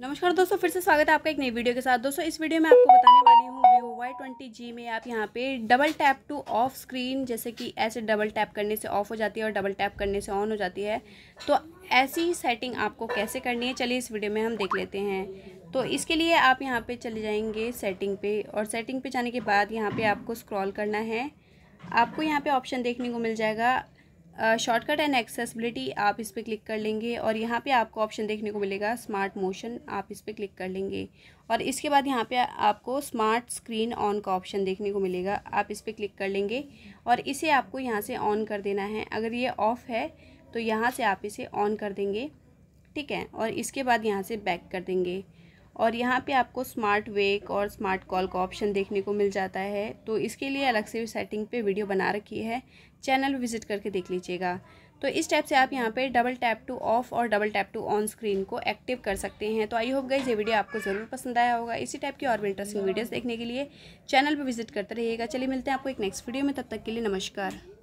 नमस्कार दोस्तों फिर से स्वागत है आपका एक नई वीडियो के साथ दोस्तों इस वीडियो में आपको बताने वाली हूँ वीवो वाई ट्वेंटी जी में आप यहाँ पे double tap to off screen जैसे कि ऐसे डबल टैप करने से ऑफ हो जाती है और डबल टैप करने से ऑन हो जाती है तो ऐसी सेटिंग आपको कैसे करनी है चलिए इस वीडियो में हम देख लेते हैं तो इसके लिए आप यहाँ पर चले जाएँगे सेटिंग पे और सेटिंग पर जाने के बाद यहाँ पर आपको स्क्रॉल करना है आपको यहाँ पर ऑप्शन देखने को मिल जाएगा शॉर्टकट एंड एक्सेसबिलिटी आप इस पर क्लिक कर लेंगे और यहाँ पे आपको ऑप्शन देखने को मिलेगा स्मार्ट मोशन आप इस पर क्लिक कर लेंगे और इसके बाद यहाँ पे आपको स्मार्ट स्क्रीन ऑन का ऑप्शन देखने को मिलेगा आप इस पर क्लिक कर लेंगे और इसे आपको यहाँ से ऑन कर देना है अगर ये ऑफ़ है तो यहाँ से आप इसे ऑन कर देंगे ठीक है और इसके बाद यहाँ से बैक कर देंगे और यहाँ पे आपको स्मार्ट वेक और स्मार्ट कॉल का ऑप्शन देखने को मिल जाता है तो इसके लिए अलग से सेटिंग पे वीडियो बना रखी है चैनल विजिट करके देख लीजिएगा तो इस टाइप से आप यहाँ पे डबल टैप टू ऑफ और double tap to on screen को एक्टिव कर सकते हैं तो आई होप गई ये वीडियो आपको ज़रूर पसंद आया होगा इसी टाइप की और भी इंटरेस्टिंग वीडियोज़ देखने के लिए चैनल पर विजिट करते रहिएगा चलिए मिलते हैं आपको एक नेक्स्ट वीडियो में तब तक के लिए नमस्कार